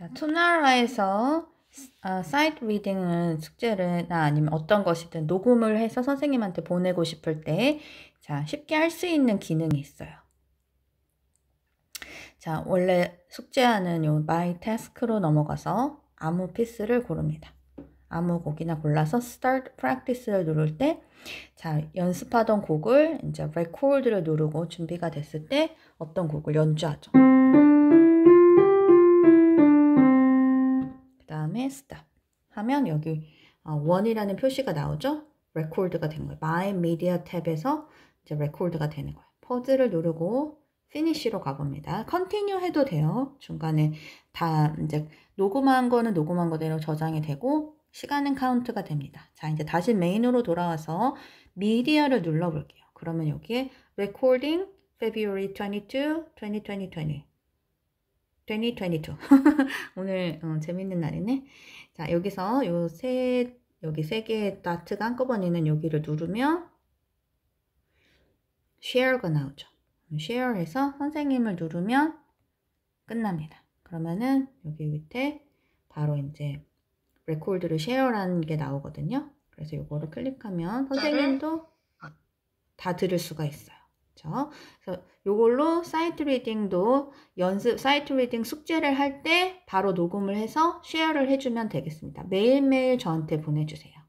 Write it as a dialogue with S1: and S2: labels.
S1: 자, 투나라에서 어, 사이트 리딩은 숙제를나 아니면 어떤 것이든 녹음을 해서 선생님한테 보내고 싶을 때 자, 쉽게 할 수 있는 기능이 있어요. 자, 원래 숙제하는 요 마이 태스크로 넘어가서 아무 피스를 고릅니다. 아무 곡이나 골라서 start practice를 누를 때 자, 연습하던 곡을 이제 record를 누르고 준비가 됐을 때 어떤 곡을 연주하죠. s t 하면 여기 원이라는 어, 표시가 나오죠? 레코 c o r d 가된 거예요. my media 탭에서 이제 r e c 가 되는 거예요. 퍼즐을 누르고 finish로 가봅니다. continue 해도 돼요. 중간에 다 이제 녹음한 거는 녹음한 거대로 저장이 되고 시간은 카운트가 됩니다. 자, 이제 다시 메인으로 돌아와서 미디어를 눌러볼게요. 그러면 여기에 recording February 22, 2 0 2 2020 2022. 오늘 어, 재밌는 날이네. 자, 여기서 요 세, 여기 세 개의 다트가 한꺼번에 는 여기를 누르면 share가 나오죠. share에서 선생님을 누르면 끝납니다. 그러면은 여기 밑에 바로 이제 레코드를 쉐어라는 게 나오거든요. 그래서 이거를 클릭하면 선생님도 다 들을 수가 있어요. 그렇 그래서 요걸로 사이트 리딩도 연습 사이트 리딩 숙제를 할 때 바로 녹음을 해서 쉐어를 해주면 되겠습니다. 매일매일 저한테 보내주세요.